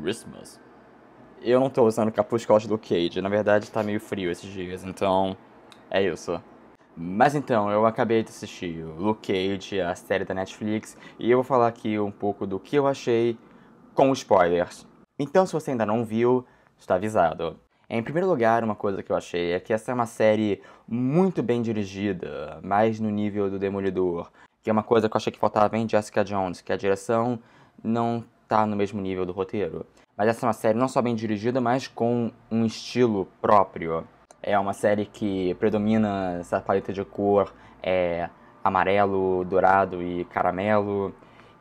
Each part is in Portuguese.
Christmas. Eu não tô usando o capuz que do Cage, na verdade tá meio frio esses dias, então é isso. Mas então, eu acabei de assistir Luke Cage, a série da Netflix, e eu vou falar aqui um pouco do que eu achei com spoilers. Então, se você ainda não viu, está avisado. Em primeiro lugar, uma coisa que eu achei é que essa é uma série muito bem dirigida, mais no nível do Demolidor, que é uma coisa que eu achei que faltava em Jessica Jones, que a direção não tá no mesmo nível do roteiro. Mas essa é uma série não só bem dirigida, mas com um estilo próprio. É uma série que predomina essa paleta de cor é, amarelo, dourado e caramelo.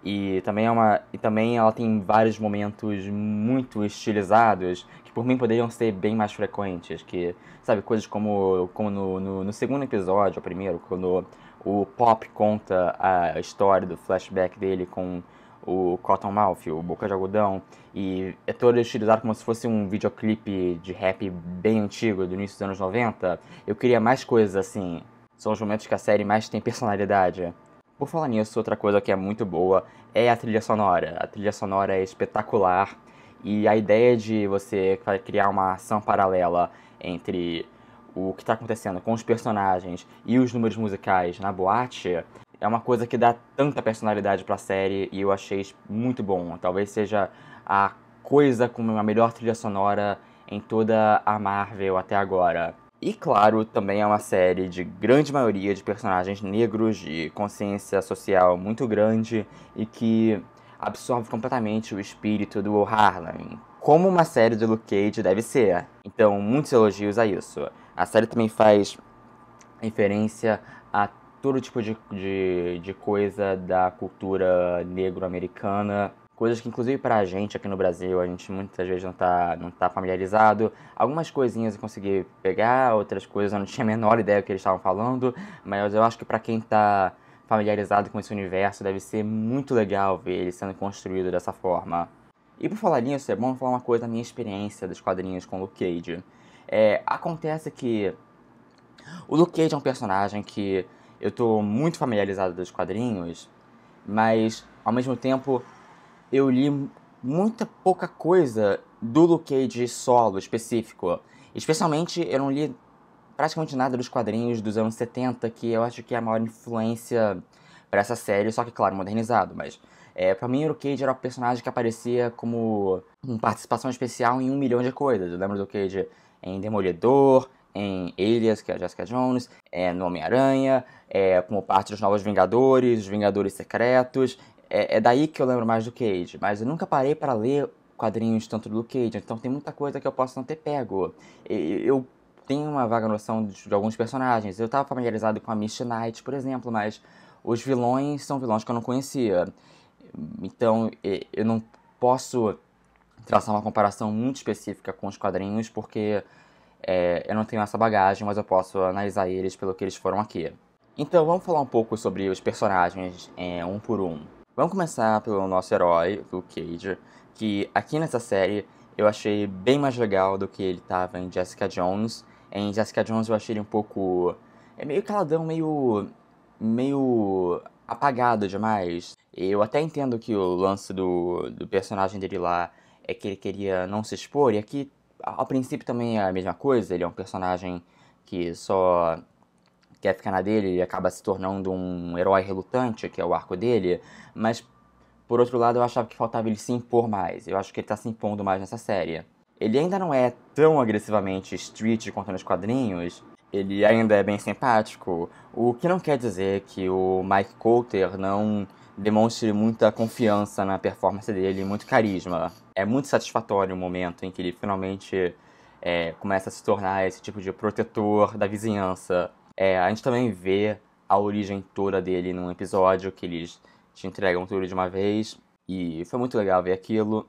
E também, é uma, e também ela tem vários momentos muito estilizados que por mim poderiam ser bem mais frequentes. Que, sabe, coisas como, como no, no, no segundo episódio, o primeiro, quando o Pop conta a história do flashback dele com o Cottonmouth, o Boca de Algodão, e é todo estilizado como se fosse um videoclipe de rap bem antigo, do início dos anos 90. Eu queria mais coisas assim. São os momentos que a série mais tem personalidade. Por falar nisso, outra coisa que é muito boa é a trilha sonora. A trilha sonora é espetacular e a ideia de você criar uma ação paralela entre o que está acontecendo com os personagens e os números musicais na boate é uma coisa que dá tanta personalidade para a série e eu achei muito bom. Talvez seja a coisa com a melhor trilha sonora em toda a Marvel até agora. E claro, também é uma série de grande maioria de personagens negros de consciência social muito grande e que absorve completamente o espírito do Harlan, como uma série do Luke Cage deve ser. Então, muitos elogios a isso. A série também faz referência todo tipo de, de, de coisa da cultura negro-americana. Coisas que, inclusive, para a gente aqui no Brasil, a gente muitas vezes não tá, não tá familiarizado. Algumas coisinhas eu consegui pegar, outras coisas eu não tinha a menor ideia do que eles estavam falando. Mas eu acho que para quem tá familiarizado com esse universo, deve ser muito legal ver ele sendo construído dessa forma. E por falar nisso, é bom falar uma coisa da minha experiência dos quadrinhos com o Luke Cage. É, acontece que o Luke Cage é um personagem que eu tô muito familiarizado dos quadrinhos, mas ao mesmo tempo eu li muita pouca coisa do Luke Cage solo específico. Especialmente eu não li praticamente nada dos quadrinhos dos anos 70, que eu acho que é a maior influência para essa série, só que claro, modernizado, mas é, para mim o Luke Cage era o personagem que aparecia como uma participação especial em um milhão de coisas. Eu lembro do Cage em Demolidor, em Elias, que é a Jessica Jones, é, no Homem-Aranha, é, como parte dos Novos Vingadores, os Vingadores Secretos. É, é, daí que eu lembro mais do Cage, mas eu nunca parei para ler quadrinhos tanto do Cage, então tem muita coisa que eu posso não ter pego. Eu tenho uma vaga noção de, de alguns personagens. Eu estava familiarizado com a Misty Knight, por exemplo, mas os vilões são vilões que eu não conhecia. Então eu não posso traçar uma comparação muito específica com os quadrinhos, porque é, eu não tenho essa bagagem, mas eu posso analisar eles pelo que eles foram aqui. Então vamos falar um pouco sobre os personagens é, um por um. Vamos começar pelo nosso herói, Luke Cage, que aqui nessa série eu achei bem mais legal do que ele estava em Jessica Jones. Em Jessica Jones eu achei ele um pouco. É meio caladão, meio. meio. apagado demais. Eu até entendo que o lance do, do personagem dele lá é que ele queria não se expor, e aqui a, princípio também é a mesma coisa, ele é um personagem que só quer ficar na dele, e acaba se tornando um herói relutante, que é o arco dele, mas por outro lado eu achava que faltava ele se impor mais, eu acho que ele tá se impondo mais nessa série. Ele ainda não é tão agressivamente street quanto nos quadrinhos, ele ainda é bem simpático, o que não quer dizer que o Mike Coulter não demonstre muita confiança na performance dele, muito carisma é muito satisfatório o momento em que ele finalmente é, começa a se tornar esse tipo de protetor da vizinhança. É, a gente também vê a origem toda dele num episódio que eles te entregam tudo de uma vez. E foi muito legal ver aquilo.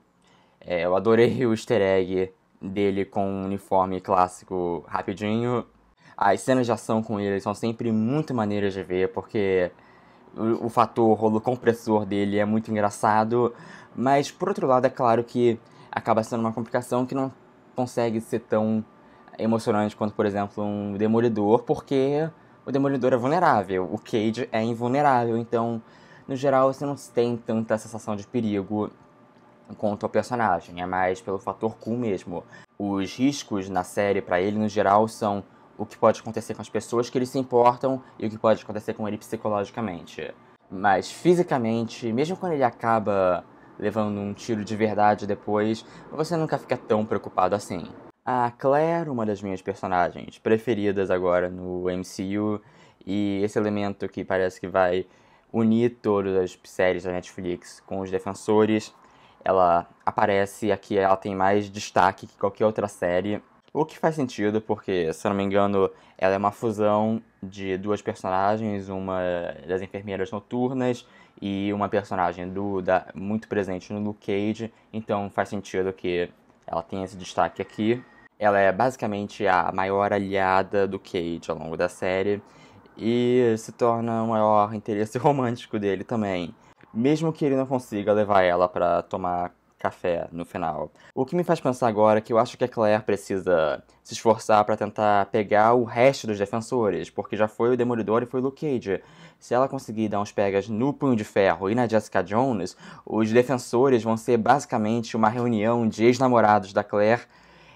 É, eu adorei o easter egg dele com um uniforme clássico rapidinho. As cenas de ação com ele são sempre muito maneiras de ver, porque o, o fator rolo compressor dele é muito engraçado, mas por outro lado é claro que acaba sendo uma complicação que não consegue ser tão emocionante quanto, por exemplo, um Demolidor, porque o Demolidor é vulnerável, o Cage é invulnerável, então, no geral, você não tem tanta sensação de perigo quanto ao personagem, é mais pelo fator cool mesmo. Os riscos na série para ele, no geral, são o que pode acontecer com as pessoas que eles se importam e o que pode acontecer com ele psicologicamente. Mas fisicamente, mesmo quando ele acaba levando um tiro de verdade depois, você nunca fica tão preocupado assim. A Claire, uma das minhas personagens preferidas agora no MCU, e esse elemento que parece que vai unir todas as séries da Netflix com os defensores, ela aparece aqui, ela tem mais destaque que qualquer outra série. O que faz sentido, porque, se eu não me engano, ela é uma fusão de duas personagens, uma das enfermeiras noturnas e uma personagem do da, muito presente no Luke Cage, então faz sentido que ela tenha esse destaque aqui. Ela é basicamente a maior aliada do Cage ao longo da série e se torna o maior interesse romântico dele também. Mesmo que ele não consiga levar ela para tomar café no final. O que me faz pensar agora é que eu acho que a Claire precisa se esforçar para tentar pegar o resto dos defensores, porque já foi o Demolidor e foi o Luke Cage. Se ela conseguir dar uns pegas no Punho de Ferro e na Jessica Jones, os defensores vão ser basicamente uma reunião de ex-namorados da Claire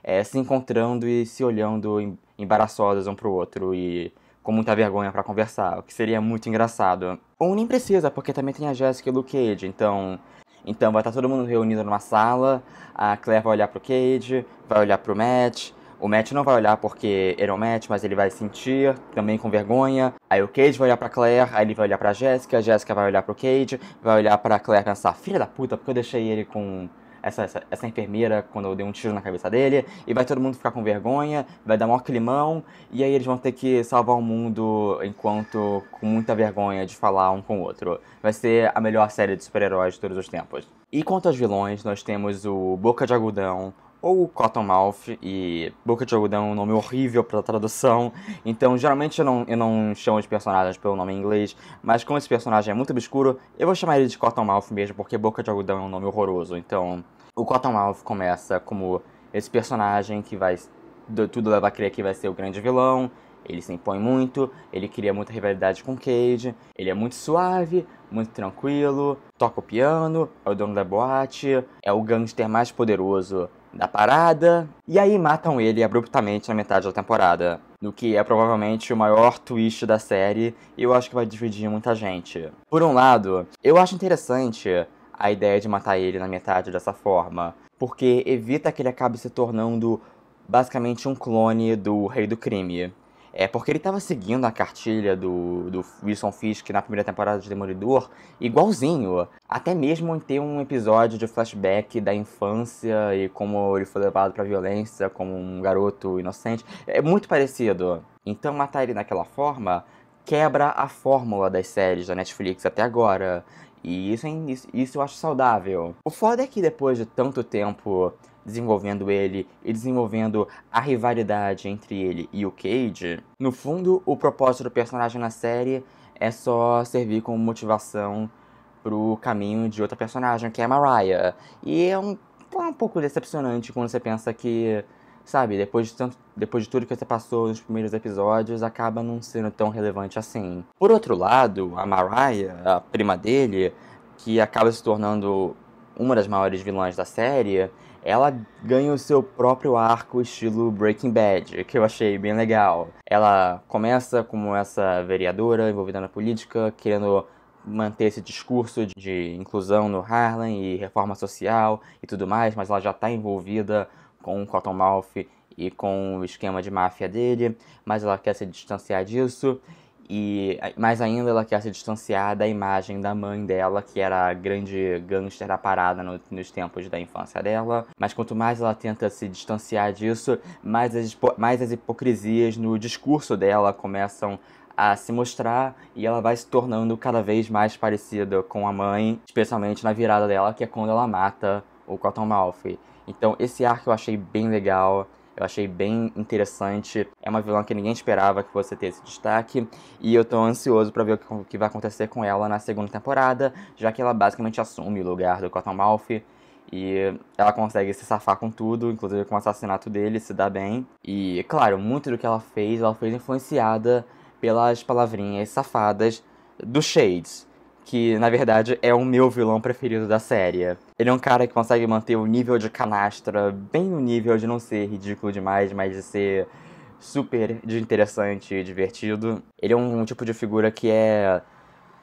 é, se encontrando e se olhando embaraçosas um pro outro e com muita vergonha para conversar, o que seria muito engraçado. Ou nem precisa, porque também tem a Jessica e o Luke Cage, então então vai estar todo mundo reunido numa sala, a Claire vai olhar pro Cade, vai olhar pro Matt. O Matt não vai olhar porque ele é o Matt, mas ele vai sentir, também com vergonha. Aí o Cade vai olhar pra Claire, aí ele vai olhar pra Jéssica, Jéssica vai olhar pro Cade, vai olhar pra Claire pensar, filha da puta, porque eu deixei ele com essa, essa, essa enfermeira quando eu dei um tiro na cabeça dele, e vai todo mundo ficar com vergonha, vai dar maior climão, e aí eles vão ter que salvar o mundo enquanto com muita vergonha de falar um com o outro. Vai ser a melhor série de super-heróis de todos os tempos. E quanto aos vilões, nós temos o Boca de Agudão, ou Cottonmouth e Boca de Algodão é um nome horrível para tradução, então geralmente eu não, eu não chamo os personagens pelo nome em inglês, mas como esse personagem é muito obscuro, eu vou chamar ele de Cottonmouth mesmo, porque Boca de Algodão é um nome horroroso, então o Cottonmouth começa como esse personagem que vai. Tudo leva a crer que vai ser o grande vilão. Ele se impõe muito, ele cria muita rivalidade com Cage, ele é muito suave, muito tranquilo, toca o piano, é o dono da boate, é o gangster mais poderoso da parada. E aí matam ele abruptamente na metade da temporada. No que é provavelmente o maior twist da série e eu acho que vai dividir muita gente. Por um lado, eu acho interessante a ideia de matar ele na metade dessa forma, porque evita que ele acabe se tornando basicamente um clone do Rei do Crime. É porque ele estava seguindo a cartilha do, do Wilson Fisk na primeira temporada de Demolidor, igualzinho. Até mesmo em ter um episódio de flashback da infância e como ele foi levado pra violência como um garoto inocente. É muito parecido. Então matar ele daquela forma quebra a fórmula das séries da Netflix até agora. E isso, é isso, isso eu acho saudável. O foda é que depois de tanto tempo desenvolvendo ele e desenvolvendo a rivalidade entre ele e o Cage, no fundo o propósito do personagem na série é só servir como motivação pro caminho de outra personagem, que é a Mariah. E é um, é um pouco decepcionante quando você pensa que sabe, depois de, tanto, depois de tudo que você passou nos primeiros episódios, acaba não sendo tão relevante assim. Por outro lado, a Mariah, a prima dele, que acaba se tornando uma das maiores vilãs da série, ela ganha o seu próprio arco estilo Breaking Bad, que eu achei bem legal. Ela começa como essa vereadora envolvida na política, querendo manter esse discurso de inclusão no Harlem e reforma social e tudo mais, mas ela já está envolvida com o Cottonmouth e com o esquema de máfia dele, mas ela quer se distanciar disso e mais ainda ela quer se distanciar da imagem da mãe dela, que era a grande gangster da parada no, nos tempos da infância dela. Mas quanto mais ela tenta se distanciar disso, mais as, mais as hipocrisias no discurso dela começam a se mostrar e ela vai se tornando cada vez mais parecida com a mãe, especialmente na virada dela, que é quando ela mata o Cotton Malfoy. Então esse arco eu achei bem legal, eu achei bem interessante. É uma vilã que ninguém esperava que você ter esse destaque e eu tô ansioso para ver o que vai acontecer com ela na segunda temporada, já que ela basicamente assume o lugar do Cotton Malfoy. E ela consegue se safar com tudo, inclusive com o assassinato dele, se dá bem. E, claro, muito do que ela fez, ela foi influenciada pelas palavrinhas safadas do Shades que na verdade é o meu vilão preferido da série. Ele é um cara que consegue manter o nível de canastra bem no nível de não ser ridículo demais, mas de ser super interessante e divertido. Ele é um, um tipo de figura que é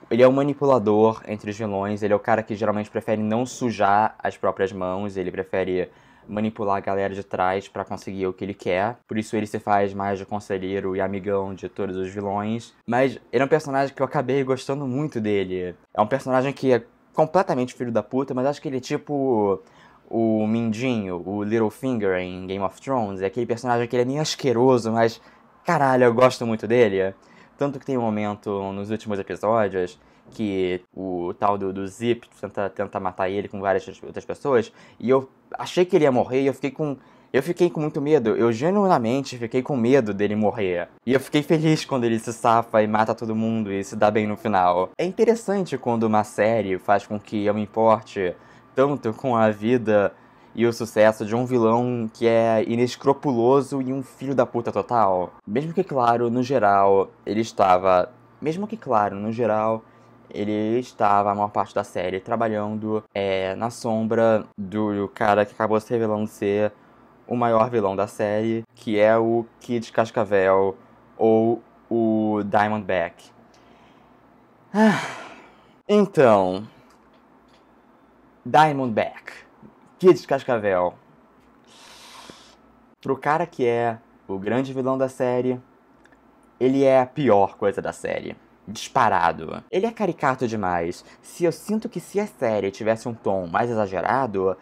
ele é um manipulador entre os vilões, ele é o cara que geralmente prefere não sujar as próprias mãos, ele prefere manipular a galera de trás para conseguir o que ele quer. Por isso ele se faz mais de conselheiro e amigão de todos os vilões. Mas ele é um personagem que eu acabei gostando muito dele. É um personagem que é completamente filho da puta, mas acho que ele é tipo o Mindinho, o Littlefinger em Game of Thrones. É aquele personagem que ele é meio asqueroso, mas caralho, eu gosto muito dele. Tanto que tem um momento nos últimos episódios que o tal do, do Zip tenta, tenta matar ele com várias outras pessoas. E eu achei que ele ia morrer e eu fiquei com. Eu fiquei com muito medo, eu genuinamente fiquei com medo dele morrer. E eu fiquei feliz quando ele se safa e mata todo mundo e se dá bem no final. É interessante quando uma série faz com que eu me importe tanto com a vida e o sucesso de um vilão que é inescrupuloso e um filho da puta total. Mesmo que, claro, no geral, ele estava. Mesmo que, claro, no geral, ele estava, a maior parte da série, trabalhando é, na sombra do cara que acabou se revelando ser o maior vilão da série, que é o Kid Cascavel ou o Diamondback. Ah, então, Diamondback, Kid Cascavel. Pro cara que é o grande vilão da série, ele é a pior coisa da série disparado. Ele é caricato demais. Se eu sinto que se a série tivesse um tom mais exagerado,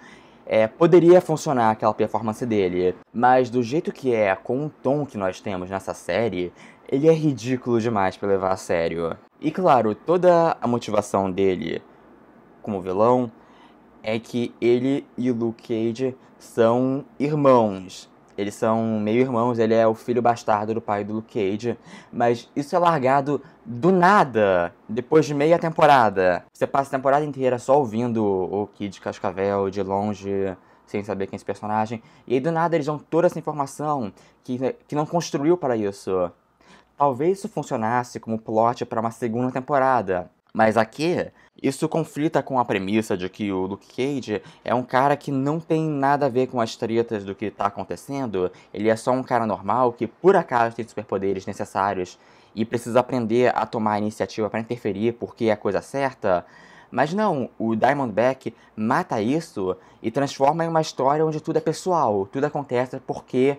é, poderia funcionar aquela performance dele. Mas do jeito que é, com o tom que nós temos nessa série, ele é ridículo demais para levar a sério. E claro, toda a motivação dele como vilão é que ele e Luke Cage são irmãos. Eles são meio irmãos, ele é o filho bastardo do pai do Luke Cage, mas isso é largado do nada, depois de meia temporada. Você passa a temporada inteira só ouvindo o Kid Cascavel de longe, sem saber quem é esse personagem, e aí do nada eles dão toda essa informação que, que não construiu para isso. Talvez isso funcionasse como plot para uma segunda temporada, mas aqui isso conflita com a premissa de que o Luke Cage é um cara que não tem nada a ver com as tretas do que está acontecendo, ele é só um cara normal que por acaso tem superpoderes necessários e precisa aprender a tomar a iniciativa para interferir porque é a coisa certa. Mas não, o Diamondback mata isso e transforma em uma história onde tudo é pessoal, tudo acontece porque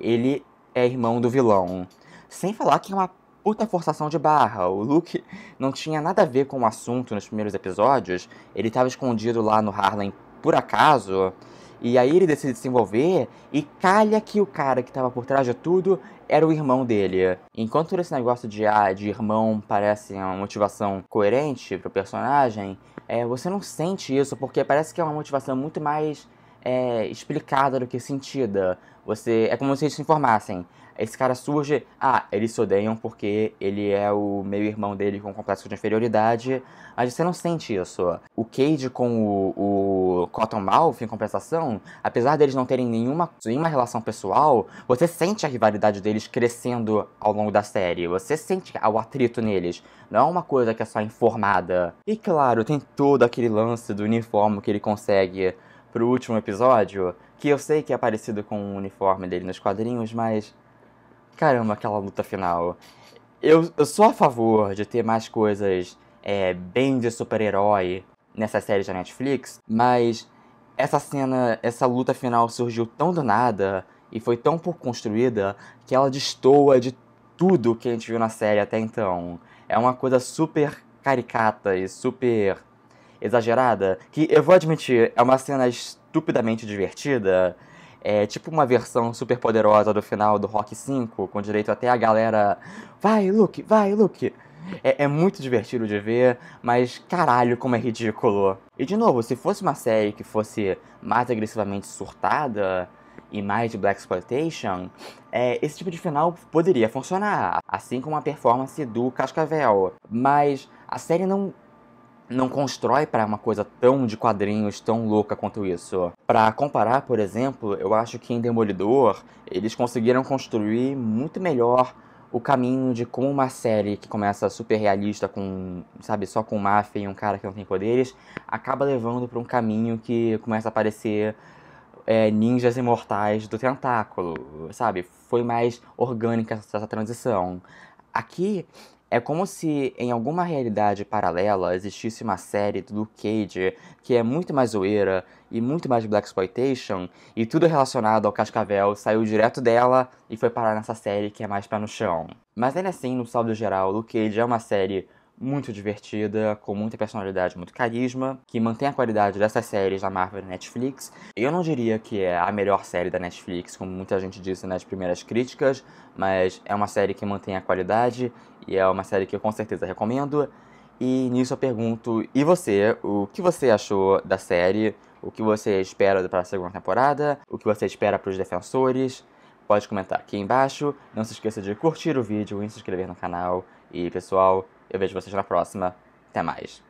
ele é irmão do vilão. Sem falar que é uma puta forçação de barra. O Luke não tinha nada a ver com o assunto nos primeiros episódios. Ele estava escondido lá no Harlem por acaso. E aí ele decide se envolver e calha que o cara que estava por trás de tudo era o irmão dele. Enquanto esse negócio de, ah, de irmão parece uma motivação coerente para o personagem, é, você não sente isso, porque parece que é uma motivação muito mais é, explicada do que sentida. Você É como se eles se informassem esse cara surge, ah, eles se odeiam porque ele é o meio-irmão dele com complexo de inferioridade, mas você não sente isso. O Cade com o, o Cottonmouth, em compensação, apesar deles não terem nenhuma, nenhuma relação pessoal, você sente a rivalidade deles crescendo ao longo da série, você sente o atrito neles, não é uma coisa que é só informada. E claro, tem todo aquele lance do uniforme que ele consegue pro último episódio, que eu sei que é parecido com o uniforme dele nos quadrinhos, mas caramba, aquela luta final. Eu, eu sou a favor de ter mais coisas é, bem de super-herói nessa série da Netflix, mas essa cena, essa luta final surgiu tão do nada e foi tão pouco construída que ela destoa de tudo que a gente viu na série até então. É uma coisa super caricata e super exagerada, que eu vou admitir, é uma cena estupidamente divertida, é tipo uma versão super poderosa do final do Rock 5, com direito até a galera. Vai, Luke, vai, Luke! É, é, muito divertido de ver, mas caralho, como é ridículo. E de novo, se fosse uma série que fosse mais agressivamente surtada e mais de Black Exploitation, é, esse tipo de final poderia funcionar, assim como a performance do Cascavel. Mas a série não não constrói para uma coisa tão de quadrinhos, tão louca quanto isso. Para comparar, por exemplo, eu acho que em Demolidor eles conseguiram construir muito melhor o caminho de como uma série que começa super realista com, sabe, só com máfia e um cara que não tem poderes, acaba levando para um caminho que começa a aparecer é, ninjas imortais do tentáculo, sabe? Foi mais orgânica essa transição. Aqui é como se em alguma realidade paralela existisse uma série do Luke Cage que é muito mais zoeira e muito mais Black Exploitation, e tudo relacionado ao Cascavel saiu direto dela e foi parar nessa série que é mais pé no chão. Mas ainda assim, no saldo geral, Luke Cage é uma série muito divertida, com muita personalidade, muito carisma, que mantém a qualidade dessas séries da Marvel e Netflix. Eu não diria que é a melhor série da Netflix, como muita gente disse nas primeiras críticas, mas é uma série que mantém a qualidade e é uma série que eu com certeza recomendo. E nisso eu pergunto: e você? O que você achou da série? O que você espera para a segunda temporada? O que você espera para os defensores? Pode comentar aqui embaixo. Não se esqueça de curtir o vídeo e se inscrever no canal. E pessoal, eu vejo vocês na próxima. Até mais.